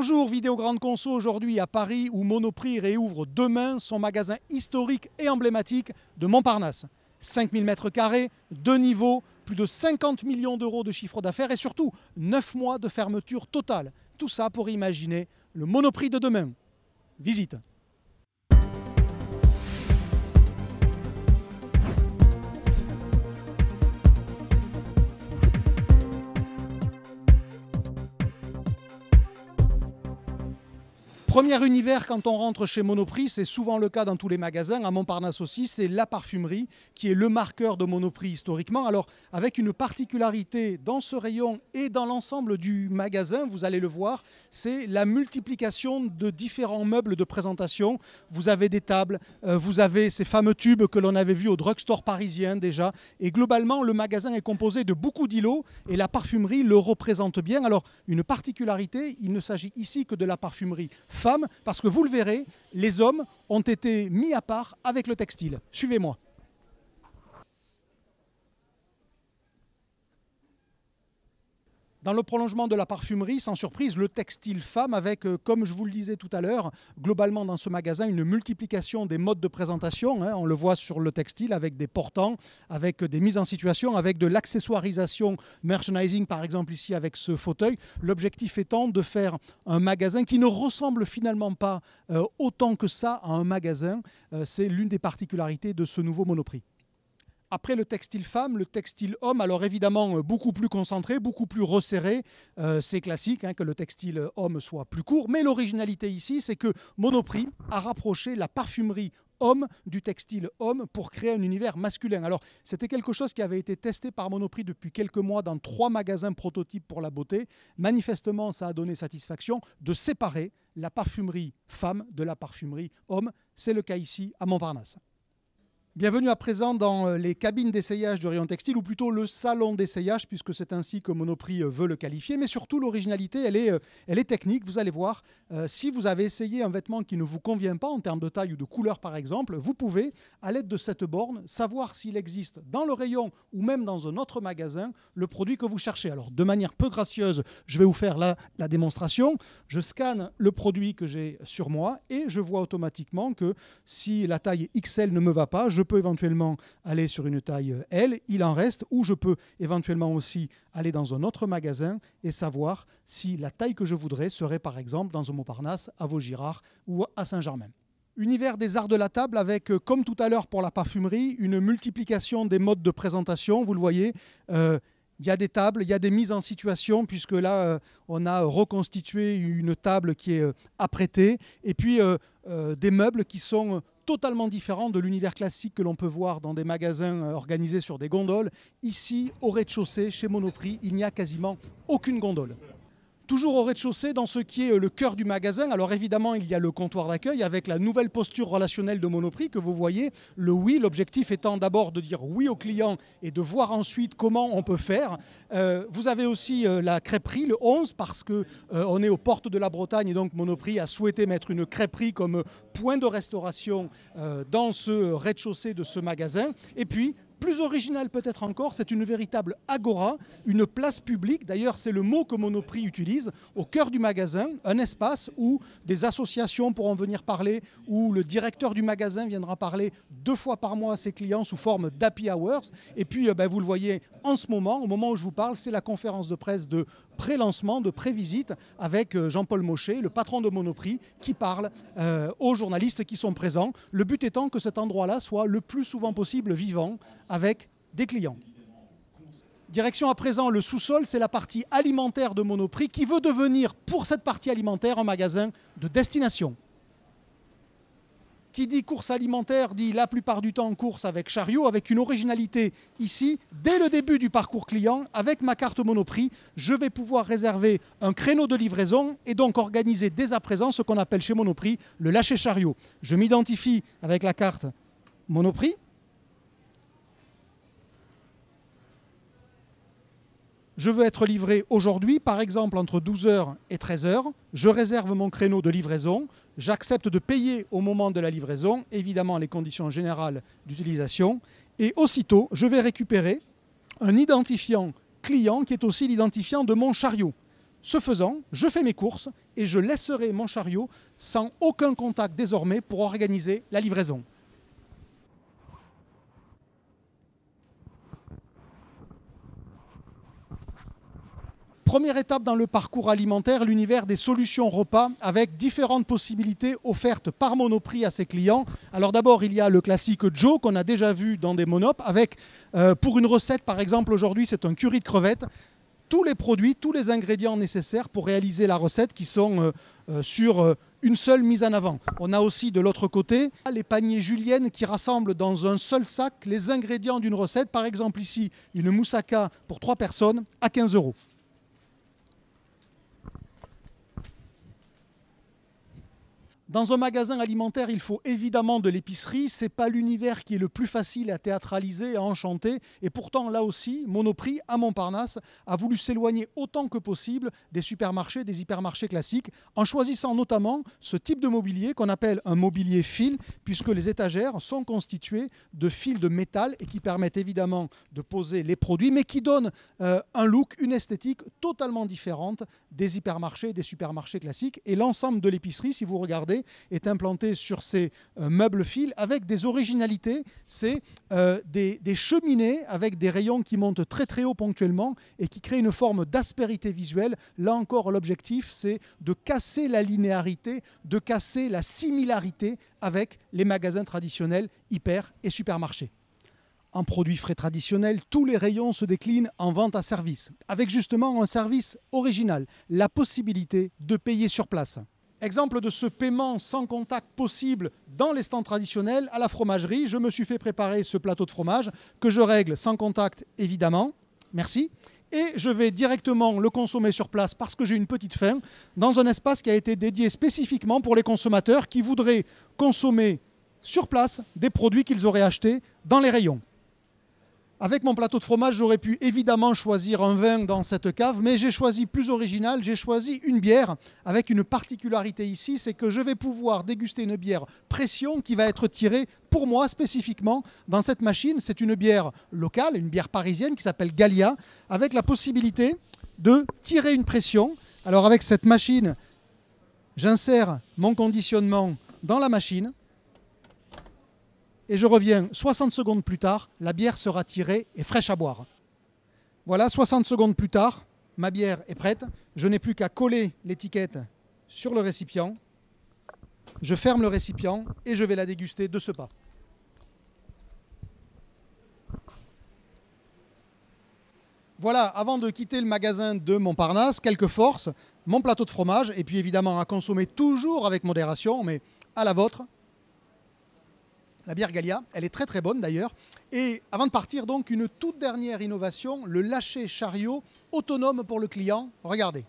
Bonjour Vidéo Grande Conso aujourd'hui à Paris où Monoprix réouvre demain son magasin historique et emblématique de Montparnasse. 5000 mètres carrés, deux niveaux, plus de 50 millions d'euros de chiffre d'affaires et surtout 9 mois de fermeture totale. Tout ça pour imaginer le Monoprix de demain. Visite Premier univers quand on rentre chez Monoprix, c'est souvent le cas dans tous les magasins. À Montparnasse aussi, c'est la parfumerie qui est le marqueur de Monoprix historiquement. Alors, avec une particularité dans ce rayon et dans l'ensemble du magasin, vous allez le voir, c'est la multiplication de différents meubles de présentation. Vous avez des tables, euh, vous avez ces fameux tubes que l'on avait vus au drugstore parisien déjà. Et globalement, le magasin est composé de beaucoup d'îlots et la parfumerie le représente bien. Alors, une particularité, il ne s'agit ici que de la parfumerie parce que vous le verrez, les hommes ont été mis à part avec le textile. Suivez-moi. Dans le prolongement de la parfumerie, sans surprise, le textile femme avec, euh, comme je vous le disais tout à l'heure, globalement dans ce magasin, une multiplication des modes de présentation. Hein. on le voit sur le textile avec des portants, avec des mises en situation, avec de l'accessoirisation merchandising, par exemple ici avec ce fauteuil. L'objectif étant de faire un magasin qui ne ressemble finalement pas euh, autant que ça à un magasin. Euh, c'est l'une des particularités de ce nouveau monoprix. Après le textile femme, le textile homme, alors évidemment euh, beaucoup plus concentré, beaucoup plus resserré, euh, c'est classique hein, que le textile homme soit plus court, mais l'originalité ici, c'est que Monoprix a rapproché la parfumerie homme du textile homme pour créer un univers masculin. Alors, c'était quelque chose qui avait été testé par Monoprix depuis quelques mois dans trois magasins prototypes pour la beauté. Manifestement, ça a donné satisfaction de séparer la parfumerie femme de la parfumerie homme. C'est le cas ici à Montparnasse. Bienvenue à présent dans euh, les cabines d'essayage du rayon textile, ou plutôt le salon d'essayage, puisque c'est ainsi que Monoprix euh, veut le qualifier. Mais surtout, l'originalité, elle est, euh, elle est technique. Vous allez voir, si vous avez essayé un vêtement qui ne vous convient pas en termes de taille ou de couleur, par exemple, vous pouvez, à l'aide de cette borne, savoir s'il existe dans le rayon ou même dans un autre magasin le produit que vous cherchez. Alors, de manière peu gracieuse, je vais vous faire la, la démonstration. Je scanne le produit que j'ai sur moi et je vois automatiquement que si la taille XL ne me va pas, je peux éventuellement aller sur une taille euh, L, il en reste, ou je peux éventuellement aussi aller dans un autre magasin et savoir si la taille que je voudrais serait par exemple dans un Montparnasse, à Vaugirard ou à Saint-Germain. Univers des arts de la table avec, euh, comme tout à l'heure pour la parfumerie, une multiplication des modes de présentation. Vous le voyez, euh, il y a des tables, il y a des mises en situation, puisque là, on a reconstitué une table qui est apprêtée, et puis des meubles qui sont totalement différent de l'univers classique que l'on peut voir dans des magasins euh, organisés sur des gondoles. Ici, au rez-de-chaussée, chez Monoprix, il n'y a quasiment aucune gondole. Toujours au rez-de-chaussée, dans ce qui est euh, le cœur du magasin, alors évidemment, il y a le comptoir d'accueil avec la nouvelle posture relationnelle de Monoprix que vous voyez. Le oui, l'objectif étant d'abord de dire oui aux clients et de voir ensuite comment on peut faire. Euh, vous avez aussi euh, la crêperie, le 11, parce qu'on est aux portes de la Bretagne et donc Monoprix a souhaité mettre une crêperie comme point de restauration dans ce rez-de-chaussée de ce magasin. Et puis, plus original peut-être encore, c'est une véritable agora, une place publique. D'ailleurs, c'est le mot que Monoprix utilise au cœur du magasin, un espace où des associations pourront venir parler, où le directeur du magasin viendra parler deux fois par mois à ses clients sous forme d'happy hours. Et puis, euh, ben, vous le voyez en ce moment, au moment où je vous parle, c'est la conférence de presse de pré-lancement, de pré-visite avec euh, Jean-Paul Mochet, le patron de Monoprix, qui parle euh, aux journalistes qui sont présents. Le but étant que cet endroit-là soit le plus souvent possible vivant avec des clients. Direction à présent le sous-sol, c'est la partie alimentaire de Monoprix qui veut devenir pour cette partie alimentaire un magasin de destination. Qui dit course alimentaire dit la plupart du temps course avec chariot, avec une originalité ici. Dès le début du parcours client, avec ma carte Monoprix, je vais pouvoir réserver un créneau de livraison et donc organiser dès à présent ce qu'on appelle chez Monoprix le lâcher chariot. Je m'identifie avec la carte Monoprix je veux être livré aujourd'hui, par exemple entre 12h et 13h, je réserve mon créneau de livraison, j'accepte de payer au moment de la livraison, évidemment les conditions générales d'utilisation, et aussitôt je vais récupérer un identifiant client qui est aussi l'identifiant de mon chariot. Ce faisant, je fais mes courses et je laisserai mon chariot sans aucun contact désormais pour organiser la livraison. Première étape dans le parcours alimentaire, l'univers des solutions repas avec différentes possibilités offertes par Monoprix à ses clients. Alors d'abord, il y a le classique Joe qu'on a déjà vu dans des Monop avec euh, pour une recette par exemple aujourd'hui, c'est un curry de crevettes tous les produits, tous les ingrédients nécessaires pour réaliser la recette qui sont euh, euh, sur une seule mise en avant. On a aussi de l'autre côté les paniers Julienne qui rassemblent dans un seul sac les ingrédients d'une recette. Par exemple ici, une moussaka pour trois personnes à 15 euros. Dans un magasin alimentaire, il faut évidemment de l'épicerie. Ce n'est pas l'univers qui est le plus facile à théâtraliser, à enchanter. Et pourtant, là aussi, Monoprix à Montparnasse a voulu s'éloigner autant que possible des supermarchés, des hypermarchés classiques, en choisissant notamment ce type de mobilier qu'on appelle un mobilier fil, puisque les étagères sont constituées de fils de métal et qui permettent évidemment de poser les produits, mais qui donnent euh, un look, une esthétique totalement différente des hypermarchés, des supermarchés classiques. Et l'ensemble de l'épicerie, si vous regardez est implanté sur ces euh, meubles fils avec des originalités. C'est euh, des, des, cheminées avec des rayons qui montent très très haut ponctuellement et qui créent une forme d'aspérité visuelle. Là encore, l'objectif, c'est de casser la linéarité, de casser la similarité avec les magasins traditionnels, hyper et supermarchés. En produits frais traditionnels, tous les rayons se déclinent en vente à service, avec justement un service original, la possibilité de payer sur place. Exemple de ce paiement sans contact possible dans les stands traditionnels à la fromagerie. Je me suis fait préparer ce plateau de fromage que je règle sans contact évidemment. Merci. Et je vais directement le consommer sur place parce que j'ai une petite faim dans un espace qui a été dédié spécifiquement pour les consommateurs qui voudraient consommer sur place des produits qu'ils auraient achetés dans les rayons. Avec mon plateau de fromage, j'aurais pu évidemment choisir un vin dans cette cave, mais j'ai choisi plus original, j'ai choisi une bière, avec une particularité ici, c'est que je vais pouvoir déguster une bière pression qui va être tirée, pour moi spécifiquement, dans cette machine. C'est une bière locale, une bière parisienne qui s'appelle Galia, avec la possibilité de tirer une pression. Alors avec cette machine, j'insère mon conditionnement dans la machine et je reviens 60 secondes plus tard, la bière sera tirée et fraîche à boire. Voilà, 60 secondes plus tard, ma bière est prête. Je n'ai plus qu'à coller l'étiquette sur le récipient. Je ferme le récipient et je vais la déguster de ce pas. Voilà, avant de quitter le magasin de Montparnasse, quelques forces, mon plateau de fromage, et puis évidemment à consommer toujours avec modération, mais à la vôtre, la bière Gallia. Elle est très très bonne d'ailleurs. Et avant de partir, donc, une toute dernière innovation, le lâcher chariot autonome pour le client. Regardez.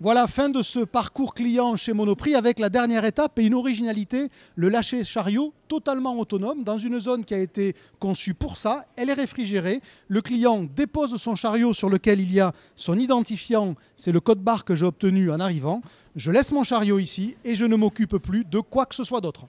Voilà, fin de ce parcours client chez Monoprix avec la dernière étape et une originalité, le lâcher chariot totalement autonome dans une zone qui a été conçue pour ça. Elle est réfrigérée. Le client dépose son chariot sur lequel il y a son identifiant, c'est le code barre que j'ai obtenu en arrivant. Je laisse mon chariot ici et je ne m'occupe plus de quoi que ce soit d'autre.